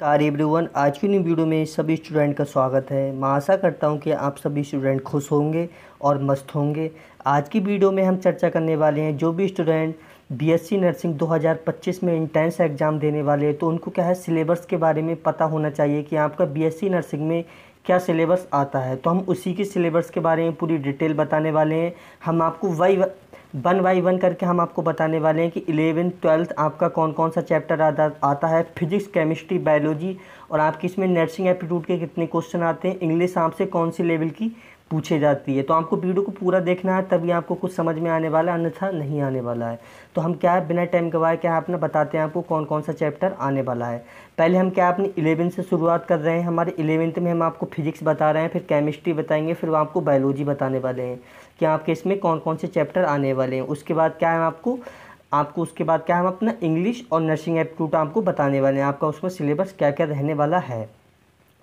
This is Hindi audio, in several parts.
कार एवरीवन आज की न्यू वीडियो में सभी स्टूडेंट का स्वागत है मैं आशा करता हूं कि आप सभी स्टूडेंट खुश होंगे और मस्त होंगे आज की वीडियो में हम चर्चा करने वाले हैं जो भी स्टूडेंट बीएससी नर्सिंग 2025 में इंटेंस एग्ज़ाम देने वाले हैं तो उनको क्या है सिलेबस के बारे में पता होना चाहिए कि आपका बी नर्सिंग में क्या सिलेबस आता है तो हम उसी के सिलेबस के बारे में पूरी डिटेल बताने वाले हैं हम आपको वाई वन बाई वन करके हम आपको बताने वाले हैं कि इलेवन ट्वेल्थ आपका कौन कौन सा चैप्टर आता आता है फिजिक्स केमिस्ट्री बायोलॉजी और आपकी इसमें नर्सिंग एप्टीट्यूड के कितने क्वेश्चन आते हैं इंग्लिश आपसे कौन सी लेवल की पूछे जाती है तो आपको वीडियो को पूरा देखना है तभी आपको कुछ समझ में आने वाला है अन्यथा नहीं आने वाला है तो हम क्या है बिना टाइम गवाए क्या अपना बताते हैं आपको कौन कौन सा चैप्टर आने वाला है पहले हम क्या अपनी इलेवेंथ से शुरुआत कर रहे हैं हमारे इलेवेंथ में हम आपको फिजिक्स बता रहे हैं फिर केमिस्ट्री बताएंगे फिर आपको बायोलॉजी बताने वाले हैं कि आपके इसमें कौन कौन से चैप्टर आने वाले हैं उसके बाद क्या है आपको आपको उसके बाद क्या हम अपना इंग्लिश और नर्सिंग एप्टीट्यूट आपको बताने वाले हैं आपका उसमें सिलेबस क्या क्या रहने वाला है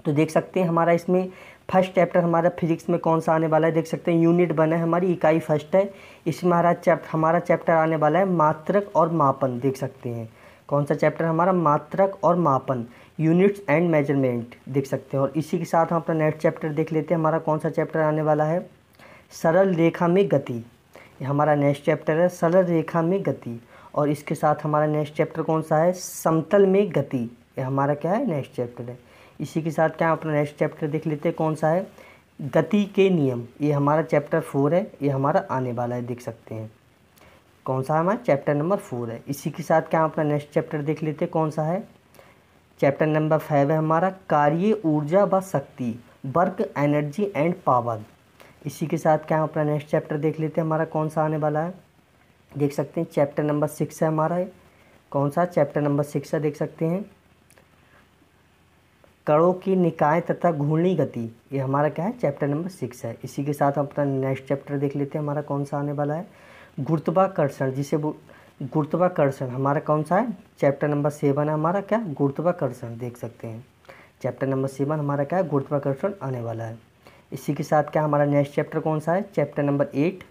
तो देख सकते हैं हमारा इसमें फर्स्ट चैप्टर हमारा फिजिक्स में कौन सा आने वाला है देख सकते हैं यूनिट बना है हमारी इकाई फर्स्ट है इसमें हमारा चैप्टर हमारा चैप्टर आने वाला है मात्रक और मापन देख सकते हैं कौन सा चैप्टर हमारा मात्रक और मापन यूनिट्स एंड मेजरमेंट देख सकते हैं और इसी के साथ हम अपना नेक्स्ट चैप्टर देख लेते हैं हमारा कौन सा चैप्टर आने वाला है सरल रेखा में गति हमारा नेक्स्ट चैप्टर है सरल रेखा में गति और इसके साथ हमारा नेक्स्ट चैप्टर कौन सा है समतल में गति ये हमारा क्या है नेक्स्ट चैप्टर है इसी के साथ क्या हम अपना नेक्स्ट चैप्टर देख लेते हैं कौन सा है गति के नियम ये हमारा चैप्टर फोर है ये हमारा आने वाला है देख सकते हैं कौन सा हमारा चैप्टर नंबर फोर है इसी के साथ क्या हम अपना नेक्स्ट चैप्टर देख लेते हैं कौन सा है चैप्टर नंबर फाइव है हमारा कार्य ऊर्जा व शक्ति वर्क एनर्जी एंड पावर इसी के साथ क्या हम अपना नेक्स्ट चैप्टर देख लेते हैं हमारा कौन सा आने वाला है देख सकते हैं चैप्टर नंबर सिक्स है हमारा है कौन सा चैप्टर नंबर सिक्स है देख सकते हैं कणों की निकाय तथा घूर्णी गति ये हमारा क्या है चैप्टर नंबर सिक्स है इसी के साथ हम अपना नेक्स्ट चैप्टर देख लेते हैं हमारा कौन सा आने वाला है गुरुत्वाकर्षण जिसे गुरुत्वाकर्षण हमारा कौन सा है चैप्टर नंबर सेवन है हमारा क्या गुरुत्वाकर्षण देख सकते हैं चैप्टर नंबर सेवन हमारा क्या है गुरुत्वाकर्षण आने वाला है इसी के साथ क्या हमारा नेक्स्ट चैप्टर कौन सा है चैप्टर नंबर एट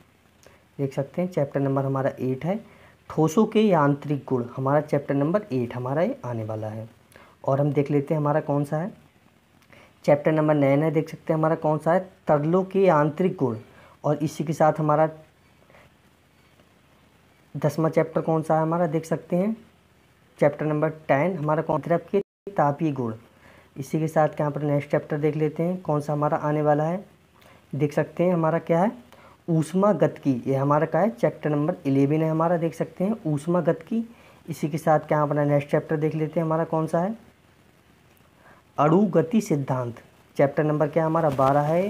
देख सकते हैं चैप्टर नंबर हमारा एट है ठोसों के यांत्रिक गुण हमारा चैप्टर नंबर एट हमारा ये आने वाला है और हम देख लेते हैं हमारा कौन सा है चैप्टर नंबर नाइन है देख सकते हैं हमारा कौन सा है तरलों के आंतरिक गुण और इसी के साथ हमारा दसवा चैप्टर कौन सा है हमारा देख सकते हैं चैप्टर नंबर टेन हमारा कौन द्रव के तापीय गुण इसी के साथ यहाँ पर नेक्स्ट चैप्टर देख लेते हैं कौन सा हमारा आने वाला है देख सकते हैं हमारा क्या है ऊषमा गतकी ये हमारा क्या है चैप्टर नंबर इलेवन है हमारा देख सकते हैं ऊष्मा गतकी इसी के साथ क्या अपना नेक्स्ट चैप्टर देख लेते हैं हमारा कौन सा है अणुगति सिद्धांत चैप्टर नंबर क्या हमारा बारह है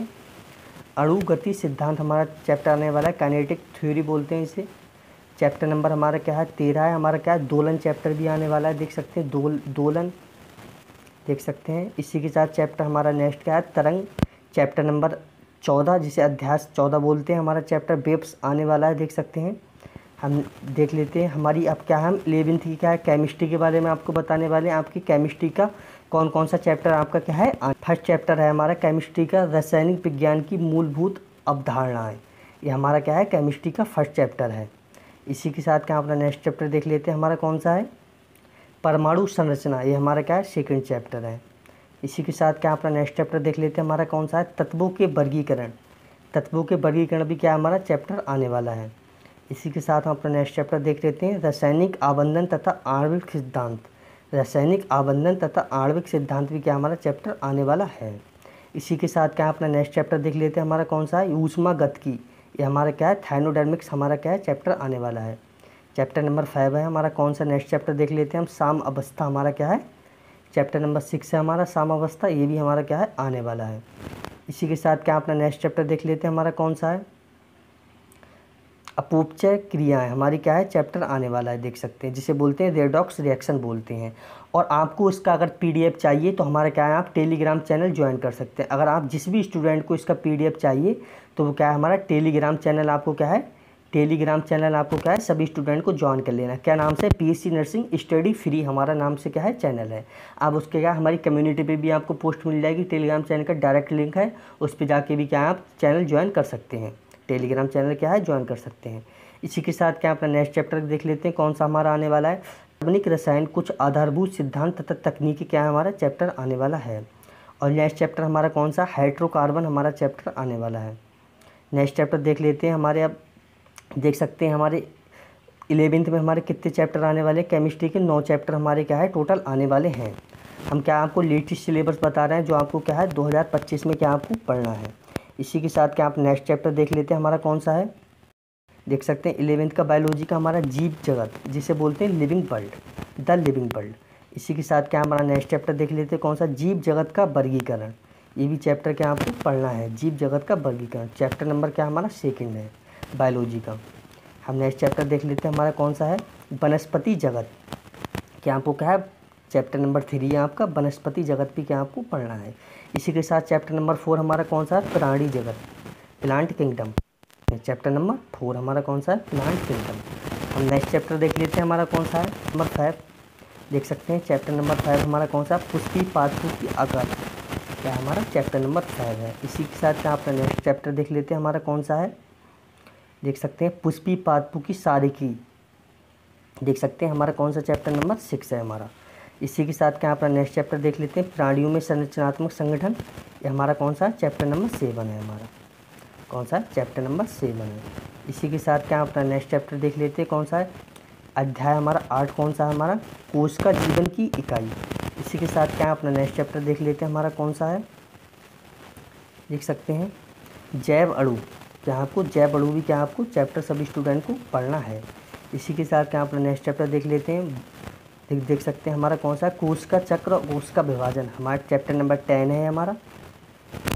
अणुगति सिद्धांत हमारा चैप्टर आने वाला है काइनेटिक थ्योरी बोलते हैं इसे चैप्टर नंबर हमारा क्या है तेरह है हमारा क्या है दोलन चैप्टर भी आने वाला है देख सकते हैं दोल दोलन देख सकते हैं इसी के साथ चैप्टर हमारा नेक्स्ट क्या है तरंग चैप्टर नंबर चौदह जिसे अध्यास चौदह बोलते हैं हमारा चैप्टर बेब्स आने वाला है देख सकते हैं हम देख लेते हैं हमारी अब क्या हम इलेवेंथ की क्या है केमिस्ट्री के बारे में आपको बताने वाले हैं आपकी केमिस्ट्री का कौन कौन सा चैप्टर आपका क्या है फर्स्ट चैप्टर है हमारा केमिस्ट्री का रासायनिक विज्ञान की मूलभूत अवधारणाएँ ये हमारा क्या है केमिस्ट्री का फर्स्ट चैप्टर है इसी के साथ क्या अपना नेक्स्ट चैप्टर देख लेते हैं हमारा कौन सा है परमाणु संरचना ये हमारा क्या है सेकेंड चैप्टर है इसी के साथ क्या अपना नेक्स्ट चैप्टर देख लेते हैं हमारा कौन सा है तत्वों के वर्गीकरण तत्वों के वर्गीकरण भी क्या हमारा चैप्टर आने वाला है इसी के साथ हम अपना नेक्स्ट चैप्टर देख लेते हैं रासायनिक आबंधन तथा आणविक सिद्धांत रासायनिक आबंधन तथा आणविक सिद्धांत भी क्या हमारा चैप्टर आने वाला है इसी के साथ क्या अपना नेक्स्ट चैप्टर देख लेते हैं हमारा कौन सा है गत गतकी ये हमारा क्या है थाइनोडर्मिक्स हमारा क्या है चैप्टर आने वाला है चैप्टर नंबर फाइव है हमारा कौन सा नेक्स्ट चैप्टर देख लेते हैं हम साम अवस्था हमारा क्या है चैप्टर नंबर सिक्स है हमारा साम अवस्था ये भी हमारा क्या है आने वाला है इसी के साथ क्या अपना नेक्स्ट चैप्टर देख लेते हैं हमारा कौन सा है अपोपचय क्रियाएं हमारी क्या है चैप्टर आने वाला है देख सकते हैं जिसे बोलते हैं रेडॉक्स रिएक्शन बोलते हैं और आपको इसका अगर पीडीएफ चाहिए तो हमारा क्या है आप टेलीग्राम चैनल ज्वाइन कर सकते हैं अगर आप जिस भी स्टूडेंट को इसका पी चाहिए तो वो क्या है हमारा टेलीग्राम चैनल आपको क्या है टेलीग्राम चैनल आपको क्या है सभी स्टूडेंट को ज्वाइन कर लेना क्या नाम से पीएससी नर्सिंग स्टडी फ्री हमारा नाम से क्या है चैनल है आप उसके क्या हमारी कम्युनिटी पे भी आपको पोस्ट मिल जाएगी टेलीग्राम चैनल का डायरेक्ट लिंक है उस पर जाके भी क्या आप चैनल ज्वाइन कर सकते हैं टेलीग्राम चैनल क्या है ज्वाइन कर सकते हैं इसी के साथ क्या अपना नेक्स्ट चैप्टर देख लेते हैं कौन सा हमारा आने वाला है कार्बनिक रसायन कुछ आधारभूत सिद्धांत तथा तकनीकी क्या है हमारा चैप्टर आने वाला है और नेक्स्ट चैप्टर हमारा कौन सा हाइड्रोकार्बन हमारा चैप्टर आने वाला है नेक्स्ट चैप्टर देख लेते हैं हमारे अब देख सकते हैं हमारे इलेवेंथ में हमारे कितने चैप्टर आने वाले हैं केमिस्ट्री के नौ चैप्टर हमारे क्या है टोटल आने वाले हैं हम क्या आपको लेटेस्ट सिलेबस बता रहे हैं जो आपको क्या है 2025 में क्या आपको पढ़ना है इसी के साथ क्या आप नेक्स्ट चैप्टर देख लेते हैं हमारा कौन सा है देख सकते हैं इलेवेंथ का बायोलॉजी का हमारा जीव जगत जिसे बोलते हैं living world the living world इसी के साथ क्या हमारा नेक्स्ट चैप्टर देख लेते हैं कौन सा जीव जगत का वर्गीकरण ये भी चैप्टर क्या आपको पढ़ना है जीव जगत का वर्गीकरण चैप्टर नंबर क्या हमारा सेकेंड है बायोलॉजी का हम नेक्स्ट चैप्टर देख लेते हैं हमारा कौन सा है वनस्पति जगत क्या आपको क्या है चैप्टर नंबर थ्री है आपका वनस्पति जगत भी क्या आपको पढ़ना है इसी के साथ चैप्टर नंबर फोर हमारा कौन सा है प्राणी जगत plant kingdom chapter number four हमारा कौन सा है प्लांट किंगडम हम नेक्स्ट चैप्टर देख लेते हैं हमारा कौन सा है नंबर फाइव देख सकते हैं चैप्टर नंबर फाइव हमारा कौन सा पुष्पी पात्र की आकार क्या हमारा चैप्टर नंबर फाइव है इसी के साथ क्या अपना नेक्स्ट चैप्टर देख लेते हैं हमारा कौन सा है देख सकते हैं पुष्पी पादपु की सारिकी देख सकते हैं हमारा कौन सा चैप्टर नंबर सिक्स है हमारा इसी के साथ क्या अपना नेक्स्ट चैप्टर देख लेते हैं प्राणियों में संरचनात्मक संगठन ये हमारा कौन सा चैप्टर नंबर सेवन है हमारा कौन सा चैप्टर नंबर सेवन है इसी के साथ क्या अपना नेक्स्ट चैप्टर देख लेते हैं कौन सा है अध्याय हमारा आठ कौन सा है हमारा कोष का जीवन की इकाई इसी के साथ क्या अपना नेक्स्ट चैप्टर देख लेते हैं हमारा कौन सा है देख सकते हैं जैव अड़ु क्या आपको जैव अड़ु भी क्या आपको चैप्टर सभी स्टूडेंट को पढ़ना है इसी के साथ क्या अपना नेक्स्ट चैप्टर देख लेते हैं देख देख सकते हैं हमारा कौन सा है कोश का चक्र और कोश का विभाजन हमारा चैप्टर नंबर टेन है हमारा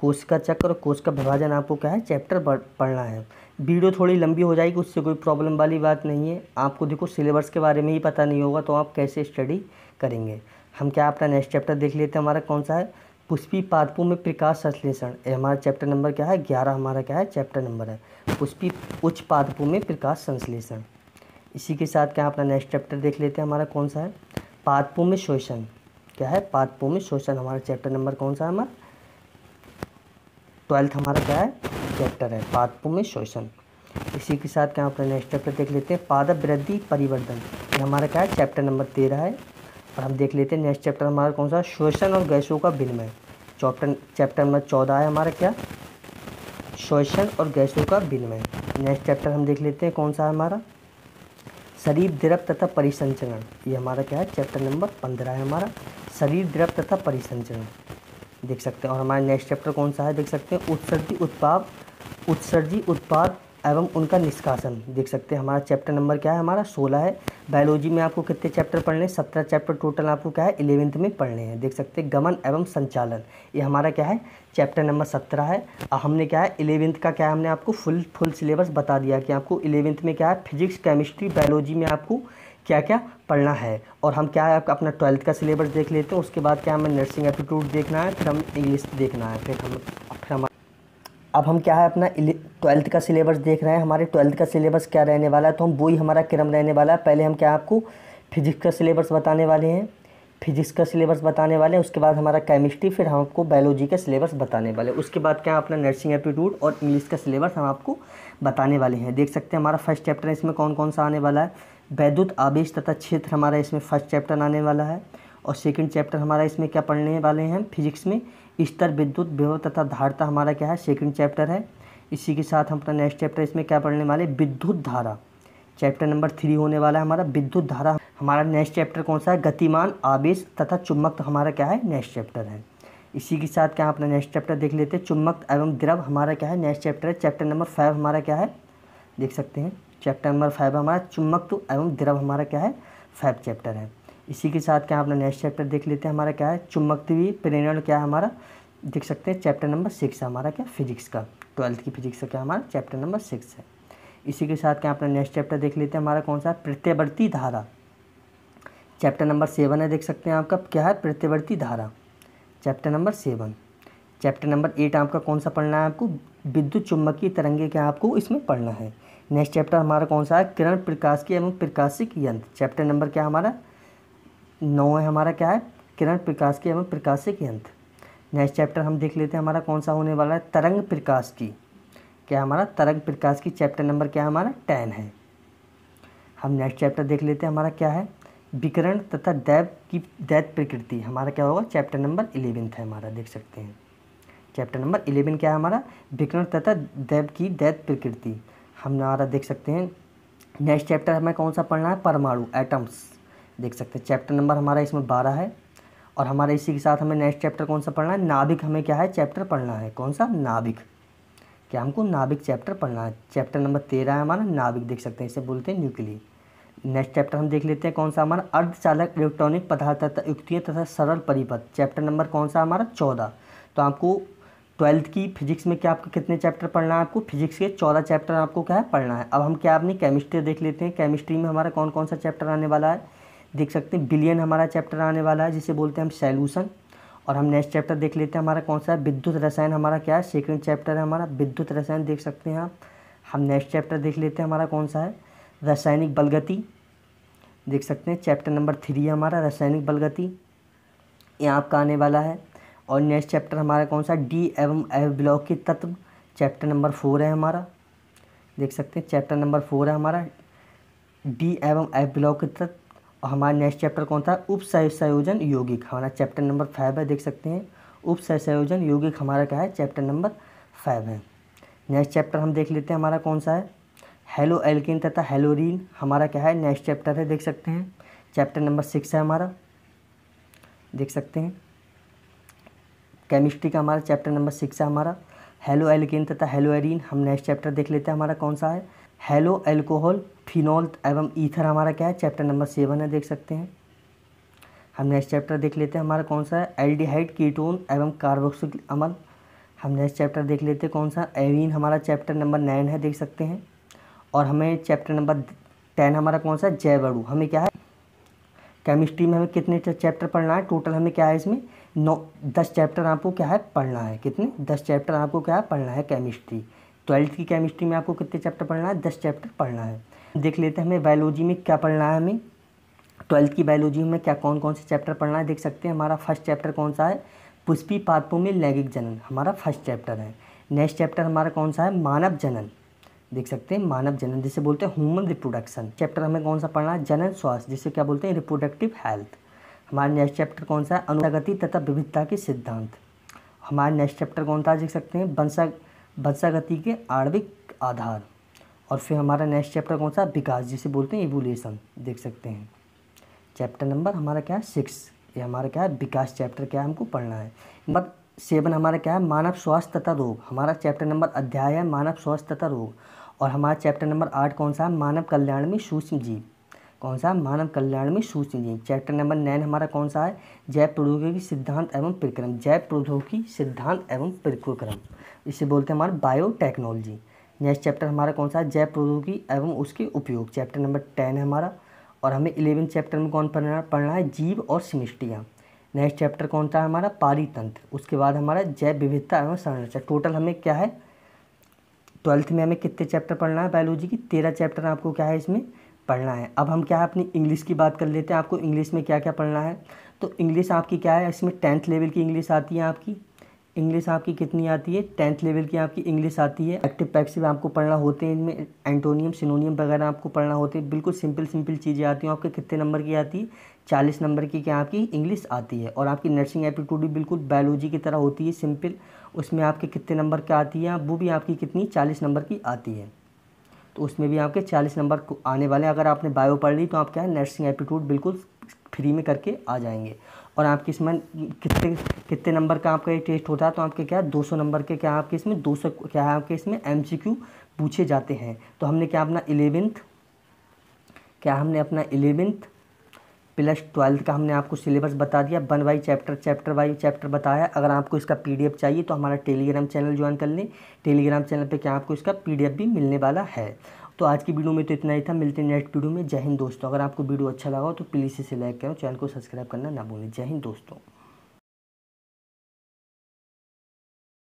कोश का चक्र और कोश का विभाजन आपको क्या है चैप्टर पढ़ना है वीडियो थोड़ी लंबी हो जाएगी उससे कोई प्रॉब्लम वाली बात नहीं है आपको देखो सिलेबस के बारे में ही पता नहीं होगा तो आप कैसे स्टडी करेंगे हम क्या अपना नेक्स्ट चैप्टर देख लेते हैं हमारा कौन सा है पुष्पी पादपों में प्रकाश संश्लेषण हमारा चैप्टर नंबर क्या है ग्यारह हमारा क्या है चैप्टर नंबर है पुष्पी उच्च पादपों में प्रकाश संश्लेषण इसी के साथ क्या अपना नेक्स्ट चैप्टर देख लेते हैं हमारा कौन सा है पादपों में शोषण क्या है पादपों में शोषण हमारा चैप्टर नंबर कौन सा है हमारा ट्वेल्थ हमारा क्या है चैप्टर है पादपों में शोषण इसी के साथ क्या अपना नेक्स्ट चैप्टर देख लेते हैं पादप वृद्धि परिवर्तन ये हमारा क्या है चैप्टर नंबर तेरह है और हम देख लेते हैं नेक्स्ट चैप्टर हमारा कौन सा शोषण और गैसों का विनिमय चैप्टर चैप्टर नंबर चौदह है हमारा क्या शोषण और गैसों का विनिमय नेक्स्ट चैप्टर हम देख लेते हैं कौन सा है हमारा शरीर द्रव तथा परिसंचरण ये हमारा क्या है चैप्टर नंबर पंद्रह है हमारा शरीर द्रव तथा परिसंचरण देख सकते हैं और हमारा नेक्स्ट चैप्टर कौन सा है देख सकते हैं उत्सर्जी उत्पाद उत्सर्जी उत्पाद एवं उनका निष्कासन देख सकते हैं हमारा चैप्टर नंबर क्या है हमारा सोलह है बायोलॉजी में आपको कितने चैप्टर पढ़ने हैं सत्रह चैप्टर टोटल आपको क्या है इलेवेंथ में पढ़ने हैं देख सकते हैं गमन एवं संचालन ये हमारा क्या है चैप्टर नंबर सत्रह है और हमने क्या है इलेवेंथ का क्या है हमने आपको फुल फुल सिलेबस बता दिया कि आपको इलेवेंथ में क्या है फिजिक्स केमिस्ट्री बायोलॉजी में आपको क्या क्या पढ़ना है और हम क्या है आपका अपना ट्वेल्थ का सिलेबस देख लेते हैं उसके बाद क्या हमें नर्सिंग एप्टीट्यूड देखना है फिर हम इंग्लिश देखना है फिर हम फिर हम अब हम क्या है अपना ट्वेल्थ का सिलेबस देख रहे हैं हमारे ट्वेल्थ का सिलेबस क्या रहने वाला है तो हम वही हमारा क्रम रहने वाला है पहले हम क्या आपको फिजिक्स का सिलेबस बताने वाले हैं फिजिक्स का सिलेबस बताने वाले हैं उसके बाद हमारा केमिस्ट्री फिर हम आपको बायोलॉजी का सिलेबस बताने वाले हैं उसके बाद क्या अपना नर्सिंग एप्टीट्यूड और इंग्लिश का सिलेबस हम आपको बताने वाले हैं देख सकते हैं हमारा फर्स्ट चैप्टर इसमें कौन कौन सा आने वाला है वैद्युत आवेश तथा क्षेत्र हमारा इसमें फर्स्ट चैप्टर आने वाला है और सेकेंड चैप्टर हमारा इसमें क्या पढ़ने वाले हैं फिजिक्स में स्तर विद्युत विभव तथा धारता हमारा क्या है सेकंड चैप्टर है इसी के साथ हम अपना नेक्स्ट चैप्टर इसमें क्या पढ़ने वाले विद्युत धारा चैप्टर नंबर थ्री होने वाला है हमारा विद्युत धारा हमारा नेक्स्ट चैप्टर कौन सा है गतिमान आवेश तथा चुम्बक हमारा क्या है नेक्स्ट चैप्टर है इसी के साथ क्या अपना नेक्स्ट चैप्टर देख लेते हैं चुम्बक एवं द्रव हमारा क्या है नेक्स्ट चैप्टर है चैप्टर नंबर फाइव हमारा क्या है देख सकते हैं चैप्टर नंबर फाइव हमारा चुम्बक एवं द्रव हमारा क्या है फाइव चैप्टर है इसी के साथ क्या अपना नेक्स्ट चैप्टर देख लेते हैं हमारा क्या है चुम्बकती हुई प्रेरण क्या है हमारा देख सकते हैं चैप्टर नंबर सिक्स है हमारा क्या फिजिक्स का ट्वेल्थ की फिजिक्स का क्या हमारा चैप्टर नंबर सिक्स है इसी के साथ क्या अपना नेक्स्ट चैप्टर देख लेते हैं हमारा कौन सा प्रत्यवर्ती धारा चैप्टर नंबर सेवन है देख सकते हैं आपका क्या है प्रत्यवर्ती धारा chapter number seven chapter number eight आपका कौन सा पढ़ना है आपको विद्युत चुम्बकीय तरंगे क्या आपको इसमें पढ़ना है नेक्स्ट चैप्टर हमारा कौन सा है किरण प्रकाश की एवं प्रकाशिक यंत्र चैप्टर नंबर क्या हमारा नौ है हमारा क्या है किरण प्रकाश की एवं प्रकाश के अंत नेक्स्ट चैप्टर हम देख लेते हैं हमारा कौन सा होने वाला है तरंग प्रकाश की क्या हमारा तरंग प्रकाश की चैप्टर नंबर क्या है हमारा टेन है हम नेक्स्ट चैप्टर देख लेते हैं हमारा क्या है विकरण तथा दैव की दैत प्रकृति हमारा क्या होगा चैप्टर नंबर इलेवेंथ है हमारा देख सकते हैं चैप्टर नंबर इलेवन क्या है हमारा विकरण तथा दैव की दैत प्रकृति हम हमारा देख सकते हैं नेक्स्ट चैप्टर हमें कौन सा पढ़ना है परमाणु एटम्स देख सकते हैं चैप्टर नंबर हमारा इसमें बारह है और हमारा इसी के साथ हमें नेक्स्ट चैप्टर कौन सा पढ़ना है नाभिक हमें क्या है चैप्टर पढ़ना है कौन सा नाभिक क्या हमको नाभिक चैप्टर पढ़ना है चैप्टर नंबर तेरह है हमारा नाभिक देख सकते हैं इसे बोलते हैं न्यूक्ली नेक्स्ट चैप्टर हम देख लेते हैं कौन सा हमारा अर्धचालक इलेक्ट्रॉनिक पदार्थ तथा युक्तियाँ तथा सरल परिपथ चैप्टर नंबर कौन सा हमारा चौदह तो आपको ट्वेल्थ की फिजिक्स में क्या आपको कितने चैप्टर पढ़ना है आपको फिजिक्स के चौदह चैप्टर आपको क्या है पढ़ना है अब हम क्या अपनी केमिस्ट्री देख लेते हैं केमिस्ट्री में हमारा कौन कौन सा चैप्टर आने वाला है देख सकते हैं बिलियन हमारा चैप्टर आने वाला है जिसे बोलते हैं हम सैल्यूशन और हम नेक्स्ट चैप्टर देख लेते हैं हमारा कौन सा है विद्युत रसायन हमारा क्या है सेकेंड चैप्टर है हमारा विद्युत रसायन देख सकते हैं आप हम नेक्स्ट चैप्टर देख लेते हैं हमारा कौन सा है रासायनिक बलगति देख सकते हैं चैप्टर नंबर थ्री है हमारा रासायनिक बलगति ये आपका आने वाला है और नेक्स्ट चैप्टर हमारा कौन सा डी एवं एफ ब्लॉक के तत्व चैप्टर नंबर फोर है हमारा देख सकते हैं चैप्टर नंबर फोर है हमारा डी एवं एफ ब्लॉक के तत्व हमारा नेक्स्ट चैप्टर कौन था उप संयोजन यौगिक हमारा चैप्टर नंबर फाइव है देख सकते हैं उप संयोजन यौगिक हमारा क्या है चैप्टर नंबर फाइव है नेक्स्ट चैप्टर हम देख लेते हैं हमारा कौन सा है हेलो एल्किन तथा हेलोरिन हमारा क्या है नेक्स्ट चैप्टर है देख सकते हैं चैप्टर नंबर सिक्स है हमारा देख सकते हैं केमिस्ट्री का हमारा चैप्टर नंबर सिक्स है हमारा हेलो एल्किन तथा हेलो एरीन हम नेक्स्ट चैप्टर देख लेते हैं हमारा कौन सा है हेलो एल्कोहल फिनॉल एवं ईथर हमारा क्या है चैप्टर नंबर सेवन है देख सकते हैं हम नेक्स्ट चैप्टर देख लेते हैं हमारा कौन सा है एल्डिहाइड कीटोन एवं कार्बोक्सिल अमल हम नेक्स्ट चैप्टर देख लेते हैं कौन सा एवीन हमारा चैप्टर नंबर नाइन है देख सकते हैं और हमें चैप्टर नंबर टेन हमारा कौन सा है जय हमें क्या है केमिस्ट्री में हमें कितने चैप्टर पढ़ना है टोटल हमें क्या है इसमें नौ दस चैप्टर आपको क्या है पढ़ना है कितने दस चैप्टर आपको क्या है पढ़ना है केमिस्ट्री ट्वेल्थ की केमिस्ट्री में आपको कितने चैप्टर पढ़ना है दस चैप्टर पढ़ना है देख लेते हैं हमें बायोलॉजी में क्या पढ़ना है हमें ट्वेल्थ की बायोलॉजी में क्या कौन कौन से चैप्टर पढ़ना है देख सकते हैं हमारा फर्स्ट चैप्टर कौन सा है पुष्पी पादपों में लैंगिक जनन हमारा फर्स्ट चैप्टर है नेक्स्ट चैप्टर हमारा कौन सा है मानव जनन देख सकते हैं मानव जनन जिसे बोलते हैं ह्यूमन रिप्रोडक्शन चैप्टर हमें कौन सा पढ़ना है जनन स्वास्थ्य जिसे क्या बोलते हैं रिप्रोडक्टिव हेल्थ हमारा नेक्स्ट चैप्टर कौन सा है अनुगति तथा विविधता के सिद्धांत हमारा नेक्स्ट चैप्टर कौन सा देख सकते हैं वंशा बदसा गति के आणविक आधार और फिर हमारा नेक्स्ट चैप्टर कौन सा विकास जिसे बोलते हैं इवोल्यूशन देख सकते हैं चैप्टर नंबर हमारा क्या है सिक्स ये हमारा क्या है विकास चैप्टर क्या है हमको पढ़ना है नंबर सेवन हमारा क्या है मानव स्वास्थ्य तथा रोग हमारा चैप्टर नंबर अध्याय है मानव स्वास्थ्य तथा रोग और हमारा चैप्टर नंबर आठ कौन सा है मानव कल्याण में सूक्ष्म जीव कौन सा मानव कल्याण में सूक्ष्म जीव चैप्टर नंबर नाइन हमारा कौन सा है जैव प्रौद्योगिकी सिद्धांत एवं प्रक्रम जैव प्रौद्योगिकी सिद्धांत एवं प्रक्रम इसे बोलते हैं हमारा बायोटेक्नोलॉजी नेक्स्ट चैप्टर हमारा कौन सा है जैव प्रौद्योगिकी एवं उसके उपयोग चैप्टर नंबर टेन है हमारा और हमें इलेवन चैप्टर में कौन पढ़ना पढ़ना है जीव और समिष्टियाँ नेक्स्ट चैप्टर कौन सा है हमारा पारितंत्र उसके बाद हमारा जैव विविधता एवं संरचना टोटल हमें क्या है ट्वेल्थ में हमें कितने चैप्टर पढ़ना है बायोलॉजी की तेरह चैप्टर आपको क्या है इसमें पढ़ना है अब हम क्या है अपनी इंग्लिश की बात कर लेते हैं आपको इंग्लिश में क्या क्या पढ़ना है तो इंग्लिश आपकी क्या है इसमें टेंथ लेवल की इंग्लिश आती है आपकी इंग्लिश आपकी कितनी आती है टेंथ लेवल की आपकी इंग्लिश आती है एक्टिव पैक्सिव आपको पढ़ना होते हैं इनमें एंटोनियम सिनोनियम वगैरह आपको पढ़ना होते हैं बिल्कुल सिंपल सिंपल चीज़ें आती हैं आपके कितने नंबर की आती है चालीस नंबर की क्या आपकी इंग्लिश आती है और आपकी नर्सिंग एप्टीट्यूड भी बिल्कुल बायोलॉजी की तरह होती है सिंपल उसमें आपके कितने नंबर की आती है वो भी आपकी कितनी चालीस नंबर की आती है तो उसमें भी आपके चालीस नंबर आने वाले हैं अगर आपने बायो पढ़ ली तो आप क्या है नर्सिंग एप्टीट्यूड बिल्कुल फ्री में करके आ जाएंगे और आपकी इसमें कितने कितने नंबर का आपका ये टेस्ट होता है तो आपके क्या दो सौ नंबर के क्या आपके इसमें दो सौ क्या है आपके इसमें एम सी क्यू पूछे जाते हैं तो हमने क्या अपना इलेवेंथ क्या हमने अपना इलेवेंथ प्लस ट्वेल्थ का हमने आपको सिलेबस बता दिया one by chapter chapter by chapter बताया अगर आपको इसका पीडीएफ चाहिए तो हमारा टेलीग्राम चैनल ज्वाइन कर लें टेलीग्राम चैनल पे क्या आपको इसका पीडीएफ भी मिलने वाला है तो आज की वीडियो में तो इतना ही था मिलते हैं नेक्स्ट वीडियो में जय हिंद दोस्तों अगर आपको वीडियो अच्छा लगा हो तो प्लीज़ इसे लाइक करो चैनल को सब्सक्राइब करना ना भूलें जय हिंद दोस्तों